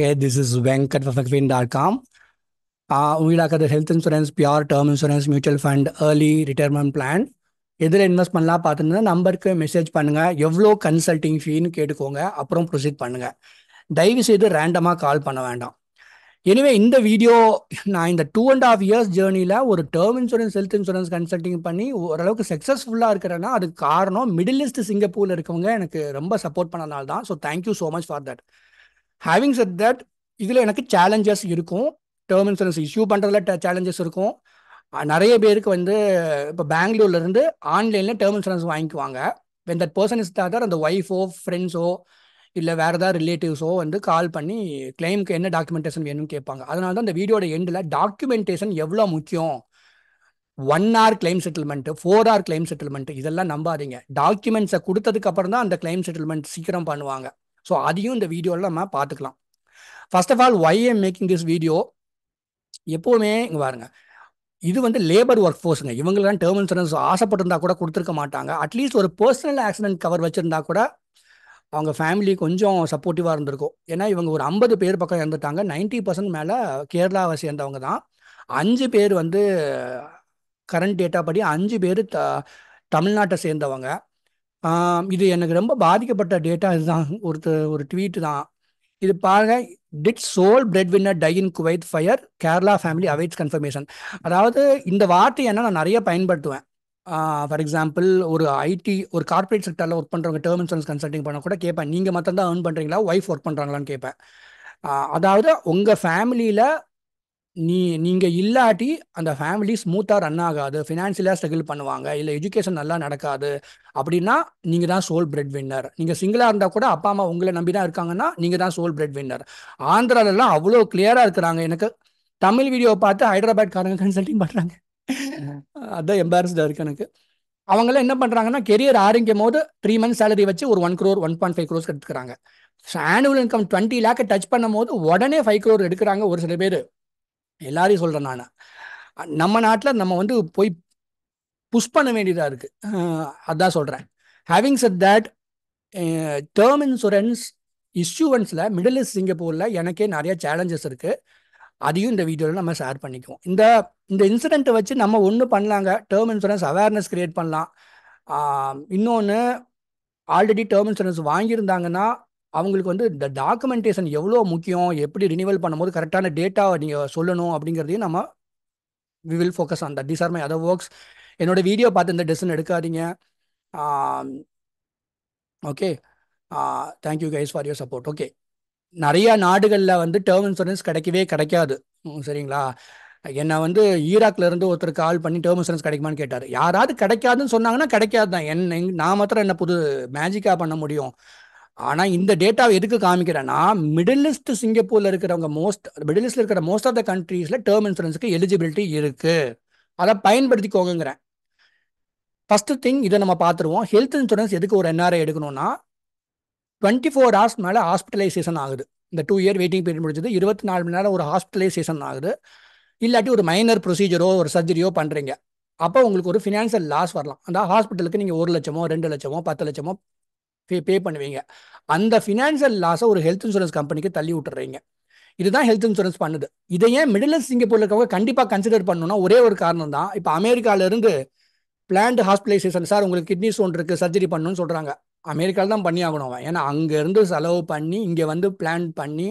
Okay, this is venkatvafakvin.com. Uh, we like the health insurance pure term insurance mutual fund early retirement plan எதில் invest பண்ணலாம் பார்த்துருந்தா நம்பருக்கு message பண்ணுங்கள் எவ்வளோ consulting ஃபீன்னு கேட்டுக்கோங்க அப்புறம் ப்ரொசீட் பண்ணுங்கள் தயவு செய்து ரேண்டமாக கால் பண்ண வேண்டாம் எனிவே இந்த வீடியோ நான் இந்த டூ அண்ட் ஆஃப் இயர்ஸ் ஜேர்னியில் ஒரு term insurance health insurance consulting பண்ணி ஓரளவுக்கு சக்ஸஸ்ஃபுல்லாக இருக்கிறேன்னா அதுக்கு காரணம் மிடில் ஈஸ்ட் சிங்கப்பூரில் இருக்கவங்க எனக்கு ரொம்ப சப்போர்ட் பண்ணனால தான் so thank you so much for that having said that இதில் எனக்கு சேலஞ்சஸ் இருக்கும் டேர்ம் இன்சூரன்ஸ் இஷ்யூ பண்ணுறதுல சேலஞ்சஸ் இருக்கும் நிறைய பேருக்கு வந்து இப்போ பெங்களூர்லேருந்து ஆன்லைனில் டேர்ம் இன்சூரன்ஸ் வாங்கிக்குவாங்க வென் தட் பர்சன் இஸ் தாதர் அந்த ஒய்ஃபோ ஃப்ரெண்ட்ஸோ இல்லை வேறு ஏதாவது ரிலேட்டிவ்ஸோ வந்து கால் பண்ணி கிளைமுக்கு என்ன டாக்குமெண்டேஷன் வேணும்னு கேட்பாங்க அதனால தான் அந்த வீடியோட எண்டில் டாக்குமெண்டேஷன் எவ்வளோ முக்கியம் one hour claim settlement four hour claim settlement இதெல்லாம் நம்பாதீங்க டாக்குமெண்ட்ஸை கொடுத்ததுக்கு அப்புறம் தான் அந்த கிளைம் செட்டில்மெண்ட் சீக்கிரம் பண்ணுவாங்க ஸோ அதையும் இந்த வீடியோவில் நம்ம பார்த்துக்கலாம் first of all why am making this video எப்போவுமே இங்கே பாருங்க இது வந்து லேபர் ஒர்க் ஃபோர்ஸுங்க இவங்களாம் டேர்ம் இன்சூரன்ஸ் ஆசைப்பட்டிருந்தா கூட கொடுத்துருக்க மாட்டாங்க அட்லீஸ்ட் ஒரு பர்சனல் ஆக்சிடென்ட் கவர் வச்சுருந்தா கூட அவங்க ஃபேமிலி கொஞ்சம் சப்போர்ட்டிவாக இருந்திருக்கும் ஏன்னா இவங்க ஒரு ஐம்பது பேர் பக்கம் இறந்துட்டாங்க நைன்ட்டி பர்சன்ட் மேலே கேரளாவை சேர்ந்தவங்க தான் அஞ்சு பேர் வந்து கரண்ட் டேட்டா படி அஞ்சு பேர் த தமிழ்நாட்டை சேர்ந்தவங்க இது எனக்கு ரொம்ப பாதிக்கப்பட்ட டேட்டா இதுதான் ஒருத்தர் ஒரு ட்வீட் தான் இது பாருங்க did sole bread winner die in Kuwait fire Kerala family awaits confirmation அதாவது இந்த வார்த்தை என்ன நான் நிறைய பயன்படுத்துவேன் ஃபார் எக்ஸாம்பிள் ஒரு ஐடி ஒரு கார்பரேட் செக்டரில் ஒர்க் பண்ணுறவங்க டேர்ம் இன்சூரன்ஸ் கன்சல்டிங் பண்ண கூட கேட்பேன் நீங்கள் மட்டும் தான் ஏர்ன் பண்ணுறீங்களா ஒய்ஃப் ஒர்க் பண்ணுறாங்களான்னு கேட்பேன் அதாவது உங்கள் ஃபேமிலியில் நீ நீங்கள் இல்லாட்டி அந்த ஃபேமிலி ஸ்மூத்தாக ரன் ஆகாது ஃபினான்ஷியலாக ஸ்ட்ரகிள் பண்ணுவாங்க இல்லை எஜுகேஷன் நல்லா நடக்காது அப்படின்னா நீங்கள் தான் சோல் பிரெட் வின்னர் நீங்கள் சிங்கிளாக இருந்தால் கூட அப்பா அம்மா உங்களை நம்பி தான் இருக்காங்கன்னா நீங்கள் தான் சோல் பிரெட் வின்னர் ஆந்திராலலாம் அவ்வளோ கிளியராக இருக்கிறாங்க எனக்கு தமிழ் வீடியோ பார்த்து காரங்க கன்சல்டிங் பண்ணுறாங்க அதுதான் எம்பாரஸ்டாக இருக்கு எனக்கு அவங்களாம் என்ன பண்ணுறாங்கன்னா கெரியர் ஆரம்பிக்கும் போது த்ரீ மந்த்ஸ் சேலரி வச்சு ஒரு one crore one point five crores எடுத்துக்கிறாங்க ஆனுவல் இன்கம் டுவெண்ட்டி லேக்கை டச் பண்ணும் போது உடனே ஃபைவ் க்ரோர் எடுக்கிறாங்க ஒரு சில பேர் எல்லாரையும் சொல்கிறேன் நான் நம்ம நாட்டில் நம்ம வந்து போய் புஷ் பண்ண வேண்டியதாக இருக்குது அதான் சொல்கிறேன் having said that term insurance இஷ்யூவன்ஸில் மிடில் ஈஸ்ட் சிங்கப்பூரில் எனக்கே நிறைய சேலஞ்சஸ் இருக்குது அதையும் இந்த வீடியோவில் நம்ம ஷேர் பண்ணிக்குவோம் இந்த இந்த இன்சிடெண்ட்டை வச்சு நம்ம ஒன்று பண்ணலாங்க டேர்ம் இன்சூரன்ஸ் அவேர்னஸ் க்ரியேட் பண்ணலாம் இன்னொன்று ஆல்ரெடி டேர்ம் இன்சூரன்ஸ் வாங்கியிருந்தாங்கன்னா அவங்களுக்கு வந்து இந்த டாக்குமெண்டேஷன் எவ்வளோ முக்கியம் எப்படி ரினிவல் பண்ணும்போது கரெக்டான டேட்டா நீங்கள் சொல்லணும் அப்படிங்கிறதையும் நம்ம we will focus on the these are my other works என்னோட வீடியோ பார்த்து இந்த டெசன் எடுக்காதீங்க okay thank you guys for your support okay நிறைய நாடுகளில் வந்து டேர்ம் இன்சூரன்ஸ் கிடைக்கவே கிடைக்காது சரிங்களா என்னை வந்து ஈராக்ல இருந்து ஒருத்தர் கால் பண்ணி டேர்ம் இன்சூரன்ஸ் கிடைக்குமான்னு கேட்டார் யாராவது கிடைக்காதுன்னு சொன்னாங்கன்னா கிடைக்காது தான் என் நான் மாத்திரம் என்ன புது மேஜிக்காக பண்ண முடியும் ஆனால் இந்த டேட்டாவை எதுக்கு காமிக்கிறேன்னா மிடில் ஈஸ்ட் சிங்கப்பூரில் இருக்கிறவங்க மோஸ்ட் மிடில் ஈஸ்டில் இருக்கிற மோஸ்ட் ஆஃப் த கண்ட்ரீஸில் டேர்ம் இன்சூரன்ஸுக்கு எலிஜிபிலிட்டி இருக்குது அதை பயன்படுத்திக்கோங்கிறேன் ஃபஸ்ட்டு திங் இதை நம்ம பார்த்துருவோம் ஹெல்த் இன்சூரன்ஸ் எதுக்கு ஒரு என்ஆர்ஐ எடுக்கணும்னா டுவெண்ட்டி ஃபோர் ஹவர்ஸ் மேலே ஹாஸ்பிட்டலைசேஷன் ஆகுது இந்த டூ இயர் வெயிட்டிங் பீரியட் முடிஞ்சது இருபத்தி நாலு மணி நேரம் ஒரு ஹாஸ்பிட்டலைசேஷன் ஆகுது இல்லாட்டி ஒரு மைனர் ப்ரொசீஜரோ ஒரு சர்ஜரியோ பண்ணுறீங்க அப்போ உங்களுக்கு ஒரு ஃபினான்ஷியல் லாஸ் வரலாம் அந்த ஹாஸ்பிட்டலுக்கு நீங்கள் ஒரு லட்சமோ ரெண்டு லட்சமோ பத்து லட்சமோ பே பே பண்ணுவீங்க அந்த ஃபினான்ஷியல் லாஸை ஒரு ஹெல்த் இன்சூரன்ஸ் கம்பெனிக்கு தள்ளி விட்டுறீங்க இதுதான் ஹெல்த் இன்சூரன்ஸ் பண்ணுது இதை ஏன் மிடில் ஈஸ்ட் சிங்கப்பூரில் இருக்கவங்க கண்டிப்பாக கன்சிடர் பண்ணணும்னா ஒரே ஒரு காரணம் தான் இப்போ அமெரிக்காவிலேருந்து பிளான்டு ஹாஸ்பிட்டலைசேஷன் சார் உங்களுக்கு கிட்னி ஸ்டோன் இருக்குது சர்ஜரி பண்ணணும்னு சொல்கிறாங்க அமெரிக்காவில் தான் பண்ணி ஆகணும் அவன் ஏன்னா அங்கேருந்து செலவு பண்ணி இங்கே வந்து பிளான் பண்ணி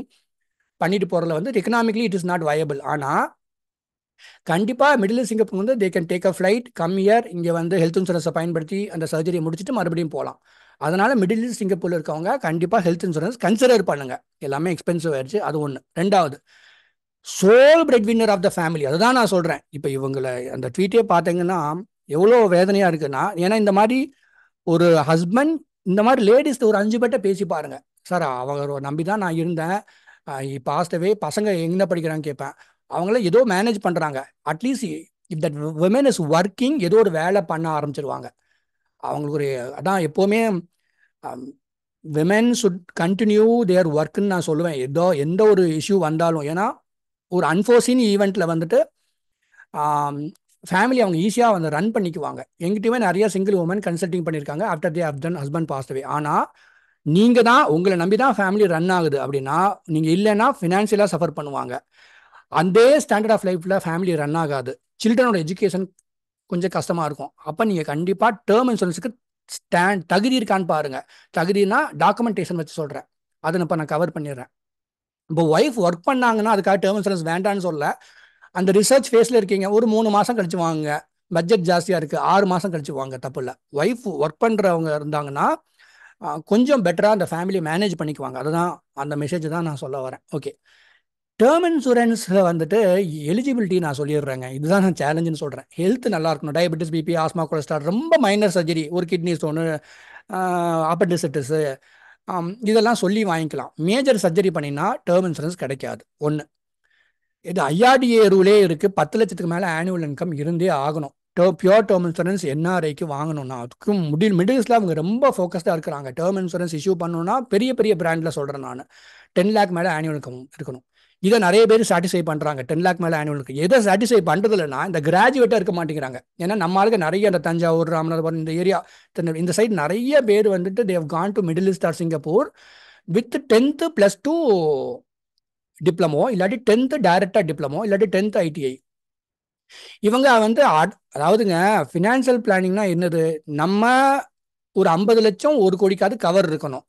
பண்ணிட்டு போகிறதுல வந்து economically it is not viable ஆனால் கண்டிப்பாக மிடில் சிங்கப்பூர் வந்து they can take a flight come here இங்கே வந்து ஹெல்த் இன்சூரன்ஸை பயன்படுத்தி அந்த சர்ஜரியை முடிச்சுட்டு மறுபடியும் போகலாம் அதனால் மிடில் ஈஸ்ட் சிங்கப்பூரில் இருக்கவங்க கண்டிப்பாக ஹெல்த் இன்சூரன்ஸ் கன்சிடர் பண்ணுங்கள் எல்லாமே எக்ஸ்பென்சிவ் ஆயிடுச்சு அது ஒன்று ரெண்டாவது sole bread winner of the family அதுதான் நான் சொல்கிறேன் இப்போ இவங்களை அந்த ட்வீட்டே பார்த்தீங்கன்னா எவ்வளோ வேதனையாக இருக்குன்னா ஏன்னா இந்த மாதிரி ஒரு ஹஸ்பண்ட் இந்த மாதிரி லேடிஸ் ஒரு அஞ்சு பேர்ட்ட பேசி பாருங்கள் சார் அவங்க நம்பி தான் நான் இருந்தேன் இப்போ பசங்க எங்கே படிக்கிறான்னு கேட்பேன் அவங்கள ஏதோ மேனேஜ் பண்ணுறாங்க at least if that women is working ஏதோ ஒரு வேலை பண்ண ஆரம்பிச்சிருவாங்க அவங்களுக்கு ஒரு அதான் எப்போவுமே விமென் சுட் கண்டினியூ தேர் ஒர்க்குன்னு நான் சொல்லுவேன் ஏதோ எந்த ஒரு இஷ்யூ வந்தாலும் ஏன்னா ஒரு அன்ஃபோர்சின் ஈவெண்ட்டில் வந்துட்டு ஃபேமிலி um, அவங்க ஈஸியாக வந்து ரன் பண்ணிக்குவாங்க எங்கிட்டயுமே நிறைய சிங்கிள் உமன் கன்சல்டிங் பண்ணியிருக்காங்க after the husband husband passed away ஆனால் நீங்கள் தான் உங்களை நம்பி தான் ஃபேமிலி ரன் ஆகுது அப்படின்னா நீங்கள் இல்லைன்னா ஃபினான்ஷியலாக சஃபர் பண்ணுவாங்க அதே ஸ்டாண்டர்ட் ஆஃப் லைஃப்பில் ஃபேமிலி ரன் ஆகாது சில்ட்ரனோட எஜுகேஷன் கொஞ்சம் கஷ்டமாக இருக்கும் அப்போ நீங்கள் கண்டிப்பாக டேர்ம் இன்சூரன்ஸுக்கு ஸ்டாண்ட் தகுதி இருக்கான்னு பாருங்கள் தகுதினா டாக்குமெண்டேஷன் வச்சு சொல்கிறேன் அதை இப்போ நான் கவர் பண்ணிடுறேன் இப்போ ஒய்ஃப் ஒர்க் பண்ணாங்கன்னா அதுக்காக டேர்ம் இன்சூரன்ஸ் வேண்டான்னு சொல்ல அந்த ரிசர்ச் ஃபேஸில் இருக்கீங்க ஒரு மூணு மாதம் கழிச்சு வாங்க பட்ஜெட் ஜாஸ்தியாக இருக்குது ஆறு மாதம் கழிச்சு வாங்க தப்பு இல்லை ஒய்ஃப் ஒர்க் பண்ணுறவங்க இருந்தாங்கன்னா கொஞ்சம் பெட்டராக அந்த ஃபேமிலியை மேனேஜ் பண்ணிக்குவாங்க அதுதான் அந்த மெசேஜ் தான் நான் சொல்ல வரேன் ஓகே டேர்ம் இன்சூரன்ஸில் வந்துட்டு எலிஜிபிலிட்டி நான் சொல்லிடுறேங்க இதுதான் நான் சேலஞ்சுன்னு சொல்கிறேன் ஹெல்த் நல்லா இருக்கணும் டயபெட்டிஸ் பிபி ஆஸ்மா கொலஸ்ட்ரால் ரொம்ப மைனர் சர்ஜரி ஒரு கிட்னி ஸ்டோனு ஆப்பண்டிசிட்டிஸு இதெல்லாம் சொல்லி வாங்கிக்கலாம் மேஜர் சர்ஜரி பண்ணினா டேர்ம் இன்சூரன்ஸ் கிடைக்காது ஒன்று இது ஐஆர்டிஏ ரூலே இருக்குது பத்து லட்சத்துக்கு மேலே ஆனுவல் இன்கம் இருந்தே ஆகணும் டோ பியோர் டேர்ம் இன்சூரன்ஸ் என்ஆர்ஐக்கு வாங்கணும்னா அதுக்கும் முடி மிடில்ஸில் அவங்க ரொம்ப ஃபோக்கஸ்டாக இருக்கிறாங்க டேர்ம் இன்சூரன்ஸ் இஷ்யூ பண்ணணும்னா பெரிய பெரிய பிராண்டில் சொல்கிறேன் நான் டென் லேக் மேலே ஆனுவல் இன்கம் இருக்கணும் இதை நிறைய பேர் சாட்டிஸ்ஃபை பண்ணுறாங்க டென் லேக் மேலே ஆனுவலுக்கு எதை சாட்டிஸ்ஃபை பண்ணுறதுலனா இந்த கிராஜுவேட்டாக இருக்க மாட்டேங்கிறாங்க ஏன்னா நம்ம நிறைய அந்த தஞ்சாவூர் ராமநாதபுரம் இந்த ஏரியா இந்த சைடு நிறைய பேர் வந்துட்டு they've gone to Middle East or Singapore with tenth plus two diploma இல்லாட்டி டென்த்து டைரெக்டாக டிப்ளமோ இல்லாட்டி டென்த்து ஐடிஐ இவங்க வந்து அதாவதுங்க ஃபினான்சியல் பிளானிங்னா என்னது நம்ம ஒரு ஐம்பது லட்சம் ஒரு கோடிக்காவது கவர் இருக்கணும்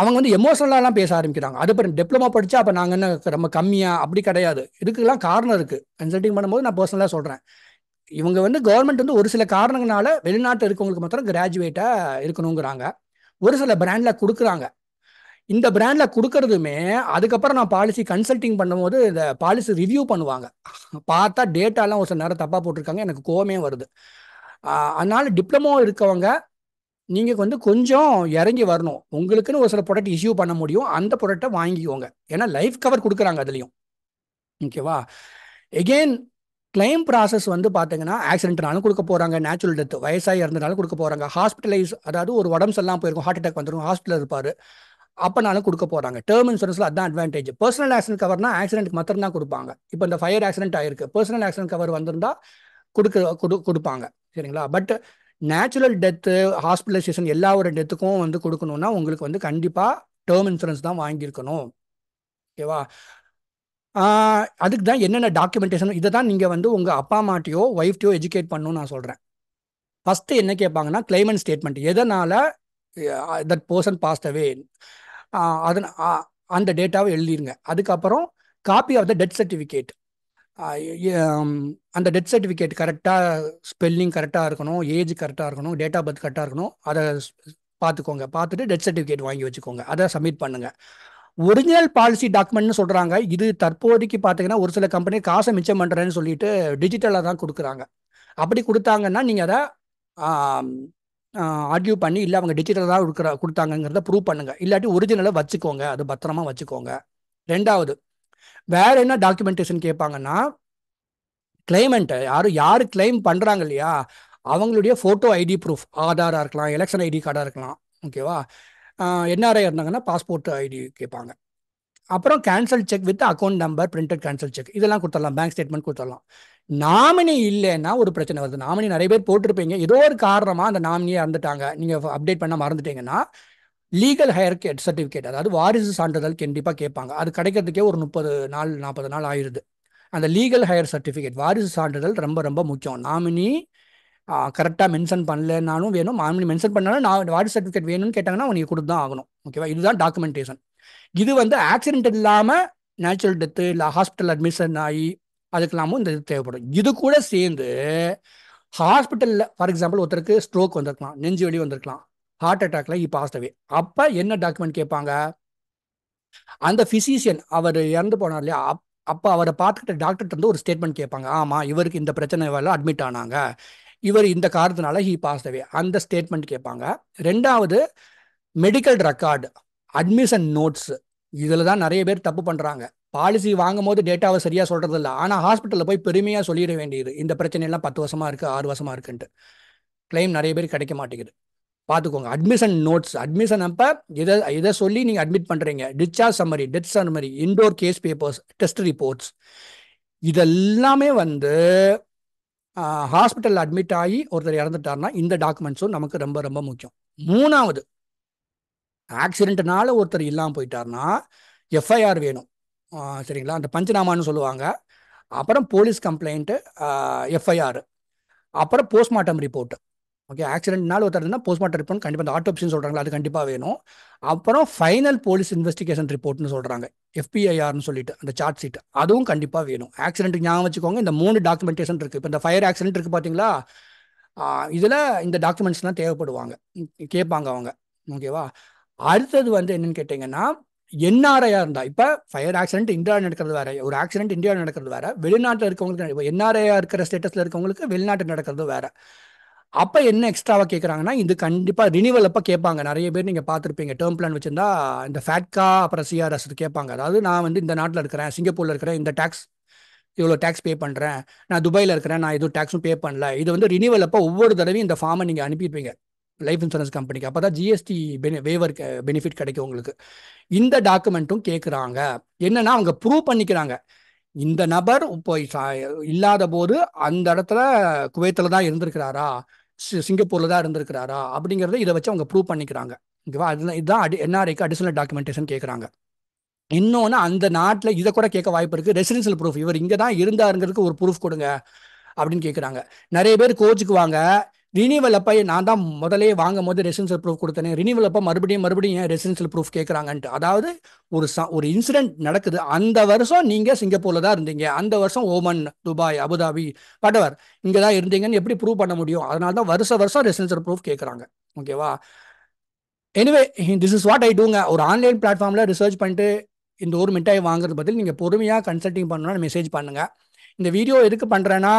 அவங்க வந்து எமோஷனலாலாம் பேச ஆரம்பிக்கிறாங்க அது அப்புறம் டிப்ளமா படித்தா அப்போ நாங்கள் என்ன ரொம்ப கம்மியாக அப்படி கிடையாது இதுக்கெல்லாம் காரணம் இருக்குது கன்சல்டிங் பண்ணும்போது நான் பர்சனலாக சொல்கிறேன் இவங்க வந்து கவர்மெண்ட் வந்து ஒரு சில காரணங்களால வெளிநாட்டில் இருக்கவங்களுக்கு மாத்திரம் கிராஜுவேட்டாக இருக்கணுங்கிறாங்க ஒரு சில பிராண்டில் கொடுக்குறாங்க இந்த பிராண்டில் கொடுக்கறதுமே அதுக்கப்புறம் நான் பாலிசி கன்சல்டிங் பண்ணும்போது இந்த பாலிசி ரிவ்யூ பண்ணுவாங்க பார்த்தா டேட்டாலாம் ஒரு சில நேரம் தப்பாக போட்டிருக்காங்க எனக்கு கோவமே வருது அதனால டிப்ளமோ இருக்கவங்க நீங்கள் வந்து கொஞ்சம் இறங்கி வரணும் உங்களுக்குன்னு ஒரு சில ப்ராடக்ட் இஷ்யூ பண்ண முடியும் அந்த ப்ராடக்டை வாங்கிக்கோங்க ஏன்னா லைஃப் கவர் கொடுக்குறாங்க அதுலேயும் ஓகேவா எகெயின் கிளைம் ப்ராசஸ் வந்து பார்த்தீங்கன்னா ஆக்சிடென்ட்னாலும் கொடுக்க போகிறாங்க நேச்சுரல் டெத்து வயசாக இருந்தாலும் கொடுக்க போகிறாங்க ஹாஸ்பிட்டலைஸ் அதாவது ஒரு உடம்பு சரியில்லாமல் போயிருக்கும் ஹார்ட் அட்டாக் வந்துடும் ஹாஸ்பிட்டல் இருப்பார் அப்போனாலும் கொடுக்க போகிறாங்க டேர்ம் இன்சூரன்ஸில் அதான் அட்வான்டேஜ் பர்சனல் ஆக்சிடென்ட் கவர்னா ஆக்சிடென்ட் மட்டும் தான் கொடுப்பாங்க இப்போ இந்த ஃபயர் ஆக்சிடென்ட் ஆயிருக்கு பர்சனல் ஆக்சிடென்ட் கவர் வந்திருந்தால் கொடுக்க கொடு கொடுப்பாங்க சரிங்களா பட் நேச்சுரல் டெத்து ஹாஸ்பிட்டலைசேஷன் எல்லா ஒரு டெத்துக்கும் வந்து கொடுக்கணும்னா உங்களுக்கு வந்து கண்டிப்பாக டேர்ம் இன்சூரன்ஸ் தான் வாங்கியிருக்கணும் ஓகேவா அதுக்கு தான் என்னென்ன டாக்குமெண்டேஷன் இதை தான் நீங்கள் வந்து உங்கள் அப்பா அம்மாட்டையோ ஒய்ஃப்டையோ எஜுகேட் பண்ணணும்னு நான் சொல்கிறேன் ஃபஸ்ட்டு என்ன கேட்பாங்கன்னா கிளைமெண்ட் ஸ்டேட்மெண்ட் எதனால் தட் பர்சன் பாஸ்ட் அவே அதன் அந்த டேட்டாவை எழுதிருங்க அதுக்கப்புறம் copy of the death certificate Um, அந்த டெத் சர்டிஃபிகேட் கரெக்டாக ஸ்பெல்லிங் கரெக்டாக இருக்கணும் ஏஜ் கரெக்டாக இருக்கணும் டேட் ஆஃப் பர்த் கரெக்டாக இருக்கணும் அதை பார்த்துக்கோங்க பார்த்துட்டு டெத் சர்டிஃபிகேட் வாங்கி வச்சுக்கோங்க அதை சப்மிட் பண்ணுங்கள் ஒரிஜினல் பாலிசி டாக்குமெண்ட்னு சொல்கிறாங்க இது தற்போதைக்கு பார்த்தீங்கன்னா ஒரு சில கம்பெனி காசை மிச்சம் பண்ணுறேன்னு சொல்லிட்டு டிஜிட்டலாக தான் கொடுக்குறாங்க அப்படி கொடுத்தாங்கன்னா நீங்கள் அதை ஆர்டியூ பண்ணி இல்லை அவங்க டிஜிட்டலாக கொடுக்குற கொடுத்தாங்கங்கிறத ப்ரூவ் பண்ணுங்கள் இல்லாட்டி ஒரிஜினலாக வச்சுக்கோங்க அது பத்திரமா வச்சுக்கோங்க ரெண்டாவது வேற என்ன டாக்குமெண்டேஷன் கேட்பாங்கன்னா கிளைமெண்ட்டை யாரும் யார் கிளைம் பண்ணுறாங்க இல்லையா அவங்களுடைய ஃபோட்டோ ஐடி ப்ரூஃப் ஆதாராக இருக்கலாம் எலெக்ஷன் ஐடி கார்டாக இருக்கலாம் ஓகேவா என்ஆர்ஐ இருந்தாங்கன்னா பாஸ்போர்ட் ஐடி கேட்பாங்க அப்புறம் cancel cheque with account number printed cancel cheque இதெல்லாம் கொடுத்துடலாம் பேங்க் ஸ்டேட்மெண்ட் கொடுத்துடலாம் நாமினி இல்லைன்னா ஒரு பிரச்சனை வருது நாமினி நிறைய பேர் போட்டிருப்பீங்க ஏதோ ஒரு காரணமாக அந்த நாமினியே இறந்துட்டாங்க நீங்கள் அப்டேட் பண்ண மறந்துட்டீங்கன்னா லீகல் கேட் சர்டிஃபிகேட் அதாவது வாரிசு சான்றிதழ் கண்டிப்பாக கேட்பாங்க அது கிடைக்கிறதுக்கே ஒரு முப்பது நாள் நாற்பது நாள் ஆயிடுது அந்த லீகல் ஹையர் சர்டிஃபிகேட் வாரிசு சான்றிதழ் ரொம்ப ரொம்ப முக்கியம் நாமினி கரெக்டாக மென்ஷன் பண்ணலனாலும் வேணும் நாமினி மென்ஷன் பண்ணாலும் நான் வாரிசு சர்டிஃபிகேட் வேணும்னு கேட்டாங்கன்னா உனக்கு கொடுத்து தான் ஆகணும் ஓகேவா இதுதான் டாக்குமெண்டேஷன் இது வந்து ஆக்சிடென்ட் இல்லாமல் நேச்சுரல் டெத்து இல்லை ஹாஸ்பிட்டல் அட்மிஷன் ஆகி அதுக்கெல்லாமும் இந்த இது தேவைப்படும் இது கூட சேர்ந்து ஹாஸ்பிட்டலில் ஃபார் எக்ஸாம்பிள் ஒருத்தருக்கு ஸ்ட்ரோக் வந்திருக்கலாம் நெஞ்சு வலி வந்திருக்கலாம் ஹார்ட் அட்டாக்ல இ பாஸ்டவே அவே அப்போ என்ன டாக்குமெண்ட் கேட்பாங்க அந்த ஃபிசிஷியன் அவர் இறந்து போனார் இல்லையா அப் அப்போ அவரை பார்த்துக்கிட்ட டாக்டர்கிட்ட வந்து ஒரு ஸ்டேட்மெண்ட் கேட்பாங்க ஆமாம் இவருக்கு இந்த பிரச்சனை வேலை அட்மிட் ஆனாங்க இவர் இந்த காரணத்தினால ஹி பாஸ் அந்த ஸ்டேட்மெண்ட் கேட்பாங்க ரெண்டாவது மெடிக்கல் ரெக்கார்டு அட்மிஷன் நோட்ஸ் இதில் தான் நிறைய பேர் தப்பு பண்ணுறாங்க பாலிசி வாங்கும் போது டேட்டாவை சரியாக சொல்கிறது இல்லை ஆனால் ஹாஸ்பிட்டலில் போய் பெருமையாக சொல்லிட வேண்டியது இந்த பிரச்சனையெல்லாம் பத்து வருஷமாக இருக்குது ஆறு வருஷமாக இருக்குன்ட்டு கிளைம் நிறைய பேர் கிடைக்க மாட்டேங்குது பார்த்துக்கோங்க அட்மிஷன் நோட்ஸ் அட்மிஷன் அப்போ இதை இதை சொல்லி நீங்கள் அட்மிட் பண்ணுறீங்க discharge summary death summary indoor case papers test reports இதெல்லாமே வந்து ஹாஸ்பிட்டல் அட்மிட் ஆகி ஒருத்தர் இறந்துட்டார்னா இந்த டாக்குமெண்ட்ஸும் நமக்கு ரொம்ப ரொம்ப முக்கியம் மூணாவது ஆக்சிடென்ட்னால ஒருத்தர் இல்லாமல் போயிட்டார்னா எஃப்ஐஆர் வேணும் சரிங்களா அந்த பஞ்சநாமான்னு சொல்லுவாங்க அப்புறம் போலீஸ் கம்ப்ளைண்ட்டு எஃப்ஐஆர் அப்புறம் போஸ்ட்மார்ட்டம் ரிப்போர்ட்டு ஓகே ஆக்சிடென்ட்னால ஒருத்தர் இருந்தால் போஸ்ட்மார்ட்டம் ரிப்போர்ட் கண்டிப்பாக அந்த ஆட்டோப்சின்னு சொல்கிறாங்களா அது கண்டிப்பாக வேணும் அப்புறம் ஃபைனல் போலீஸ் இன்வெஸ்டிகேஷன் ரிப்போர்ட்னு சொல்கிறாங்க எஃபிஐஆர்னு சொல்லிட்டு அந்த சார்ட் ஷீட் அதுவும் கண்டிப்பாக வேணும் ஆக்சிடென்ட் ஞாபகம் வச்சுக்கோங்க இந்த மூணு டாக்குமெண்டேஷன் இருக்குது இப்போ இந்த ஃபயர் ஆக்சிடென்ட் இருக்குது பார்த்தீங்களா இதில் இந்த டாக்குமெண்ட்ஸ்லாம் தேவைப்படுவாங்க கேட்பாங்க அவங்க ஓகேவா அடுத்தது வந்து என்னன்னு கேட்டிங்கன்னா என்ஆர்ஐயாக இருந்தால் இப்போ ஃபயர் ஆக்சிடென்ட் இந்தியாவில் நடக்கிறது வேறு ஒரு ஆக்சிடென்ட் இந்தியாவில் நடக்கிறது வேறு வெளிநாட்டில் இருக்கவங்களுக்கு இப்போ என்ஆர்ஐயாக இருக்கிற ஸ்டேட்டஸில் இருக்கவங்களுக்கு வெளிநாட்டில் நடக்கிறது வேறு அப்போ என்ன எக்ஸ்ட்ராவாக கேட்குறாங்கன்னா இது கண்டிப்பாக ரினிவல் அப்ப கேட்பாங்க நிறைய பேர் நீங்கள் பார்த்துருப்பீங்க டேர்ம் பிளான் வச்சிருந்தா இந்த ஃபேட்கா அப்புறம் சிஆர்எஸ் கேட்பாங்க அதாவது நான் வந்து இந்த நாட்டில் இருக்கிறேன் சிங்கப்பூரில் இருக்கிறேன் இந்த டேக்ஸ் இவ்வளோ டேக்ஸ் பே பண்ணுறேன் நான் துபாயில் இருக்கிறேன் நான் எதுவும் டேக்ஸும் பே பண்ணல இது வந்து ரினிவல் அப்போ ஒவ்வொரு தடவையும் இந்த ஃபார்மை நீங்கள் அனுப்பிடுவீங்க லைஃப் இன்சூரன்ஸ் கம்பெனிக்கு அப்போ தான் ஜிஎஸ்டி பெனி வேவர் பெனிஃபிட் கிடைக்கும் உங்களுக்கு இந்த டாக்குமெண்ட்டும் கேட்குறாங்க என்னன்னா அவங்க ப்ரூவ் பண்ணிக்கிறாங்க இந்த நபர் இப்போ இல்லாத போது அந்த இடத்துல குவைத்தில் தான் இருந்திருக்கிறாரா சிங்கப்பூர்ல தான் இருந்திருக்கிறாரா அப்படிங்கிறத இதை வச்சு அவங்க ப்ரூவ் பண்ணிக்கிறாங்க ஓகேவா அது இதுதான் அடி என்ஆர்ஐக்கு அடிஷனல் டாக்குமெண்டேஷன் கேட்குறாங்க இன்னொன்று அந்த நாட்டில் இதை கூட கேட்க வாய்ப்பு இருக்குது ரெசிடென்சியல் ப்ரூஃப் இவர் இங்கே தான் இருந்தாருங்கிறதுக்கு ஒரு ப்ரூஃப் கொடுங்க அப்படின்னு கேட்குறாங்க நிறைய பேர் கோச்சுக்குவாங்க ரினியூவல் அப்போ நான் தான் முதலே வாங்கும் போது ரெசிடென்சியல் ப்ரூஃப் கொடுத்தேன் ரினியூவல் அப்போ மறுபடியும் மறுபடியும் ஏன் ரெசிடென்சியல் ப்ரூஃப் கேட்குறாங்கன்ட்டு அதாவது ஒரு ச ஒரு இன்சிடெண்ட் நடக்குது அந்த வருஷம் நீங்கள் சிங்கப்பூரில் தான் இருந்தீங்க அந்த வருஷம் ஓமன் துபாய் அபுதாபி வடவர் இங்கே தான் இருந்தீங்கன்னு எப்படி ப்ரூவ் பண்ண முடியும் அதனால தான் வருஷ வருஷம் ரெசிடென்சியல் ப்ரூஃப் கேட்குறாங்க ஓகேவா anyway this is what I டூங்க ஒரு ஆன்லைன் பிளாட்ஃபார்மில் ரிசர்ச் பண்ணிட்டு இந்த ஒரு மிட்டாய் வாங்குறது பதில் நீங்கள் பொறுமையாக கன்சல்ட்டிங் பண்ணணும்னு மெசேஜ் பண்ணுங்கள் இந்த வீடியோ எதுக்கு பண்ணுறேன்னா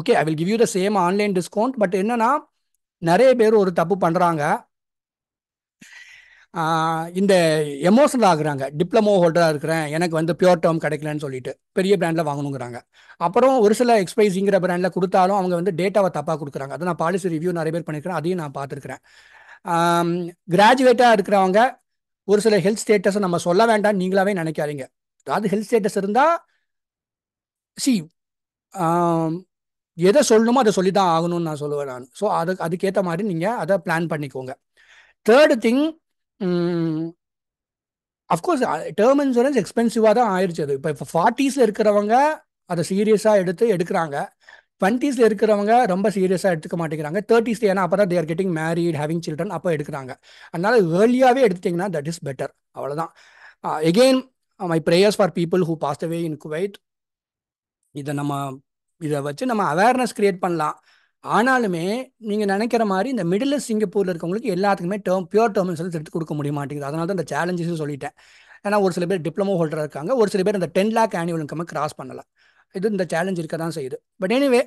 okay I will give you the same online discount but என்னன்னா நிறைய பேர் ஒரு தப்பு பண்ணுறாங்க இந்த எமோஷனல் ஆகுறாங்க டிப்ளமோ ஹோல்டராக இருக்கிறேன் எனக்கு வந்து பியோர் டேர்ம் கிடைக்கலன்னு சொல்லிட்டு பெரிய பிராண்டில் வாங்கணுங்கிறாங்க அப்புறம் ஒரு சில எக்ஸ்பைஸிங்கிற பிராண்டில் கொடுத்தாலும் அவங்க வந்து டேட்டாவை தப்பாக கொடுக்குறாங்க அதை நான் பாலிசி ரிவ்யூ நிறைய பேர் பண்ணியிருக்கிறேன் அதையும் நான் பார்த்துருக்குறேன் கிராஜுவேட்டாக இருக்கிறவங்க ஒரு சில ஹெல்த் ஸ்டேட்டஸை நம்ம சொல்ல வேண்டாம் நீங்களாவே நினைக்காதீங்க அதாவது ஹெல்த் ஸ்டேட்டஸ் இருந்தால் சி எதை சொல்லணுமோ அதை சொல்லி தான் ஆகணும்னு நான் சொல்லுவேன் நான் ஸோ அது அதுக்கேற்ற மாதிரி நீங்கள் அதை பிளான் பண்ணிக்கோங்க third thing of course term insurance எக்ஸ்பென்சிவாக தான் ஆயிடுச்சு அது இப்போ இப்போ ஃபார்ட்டிஸில் இருக்கிறவங்க அதை சீரியஸாக எடுத்து எடுக்கிறாங்க டுவெண்ட்டீஸில் இருக்கிறவங்க ரொம்ப சீரியஸாக எடுத்துக்க மாட்டேங்கிறாங்க தேர்ட்டிஸில் ஏன்னா அப்போ தான் they're getting married having children அப்போ எடுக்கிறாங்க அதனால் ஏர்லியாகவே எடுத்துட்டிங்கன்னா தட் இஸ் பெட்டர் அவ்வளோதான் again my prayers for people who passed away in Kuwait இதை நம்ம இதை வச்சு நம்ம அவேர்னஸ் க்ரியேட் பண்ணலாம் ஆனாலுமே நீங்கள் நினைக்கிற மாதிரி இந்த மிடில் சிங்கப்பூரில் இருக்கவங்களுக்கு எல்லாத்துக்குமே டேர்ம் பியூர் டேர்ம்னு சொல்லி எடுத்து கொடுக்க முடிய மாட்டேங்குது அதனால தான் இந்த சேலஞ்சஸும் சொல்லிட்டேன் ஏன்னா ஒரு சில பேர் டிப்ளமோ ஹோல்டராக இருக்காங்க ஒரு சில பேர் இந்த ten lakh annual income cross பண்ணலாம் இது இந்த சேலஞ்ச் இருக்க தான் செய்யுது பட் எனிவே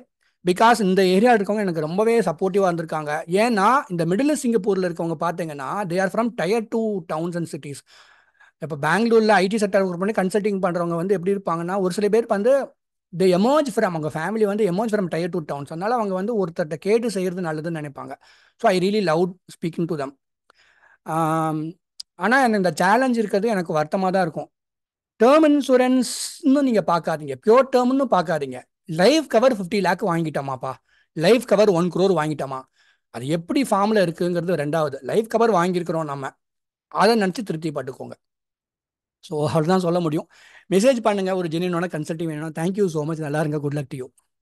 பிகாஸ் இந்த ஏரியா இருக்கவங்க எனக்கு ரொம்பவே சப்போர்ட்டிவாக இருந்திருக்காங்க ஏன்னா இந்த மிடில் சிங்கப்பூரில் இருக்கவங்க பார்த்தீங்கன்னா they are from tier two towns and cities இப்போ பெங்களூரில் ஐடி செக்டர் ஒர்க் பண்ணி கன்சல்ட்டிங் பண்ணுறவங்க வந்து எப்படி இருப்பாங்கன்னா ஒரு சில பேர் வந்து த எமர்ஜ் ஃப்ரம் அவங்க ஃபேமிலி வந்து emerge from tier two towns அதனால் அவங்க வந்து ஒருத்தர்கிட்ட கேட்டு செய்கிறது நல்லதுன்னு நினைப்பாங்க so I really love speaking to them ஆனால் இந்த சேலஞ்ச் இருக்கிறது எனக்கு வருத்தமாக தான் இருக்கும் டேர்ம் இன்சூரன்ஸ்ன்னு நீங்கள் பார்க்காதீங்க பியோர் டேர்ம்னு பார்க்காதீங்க லைஃப் கவர் ஃபிஃப்டி லேக் வாங்கிட்டோமாப்பா லைஃப் கவர் ஒன் குரோர் வாங்கிட்டோமா அது எப்படி ஃபார்மில் இருக்குங்கிறது ரெண்டாவது லைஃப் கவர் வாங்கியிருக்கிறோம் நம்ம அதை நினச்சி திருப்தி பட்டுக்கோங்க ஸோ அதுதான் சொல்ல முடியும் மெசேஜ் பண்ணுங்க ஒரு ஜெனியூனான கன்சல்டிங் வேணும் தேங்க்யூ ஸோ மச் நல்லா இருங்க குட் லக் டு யூ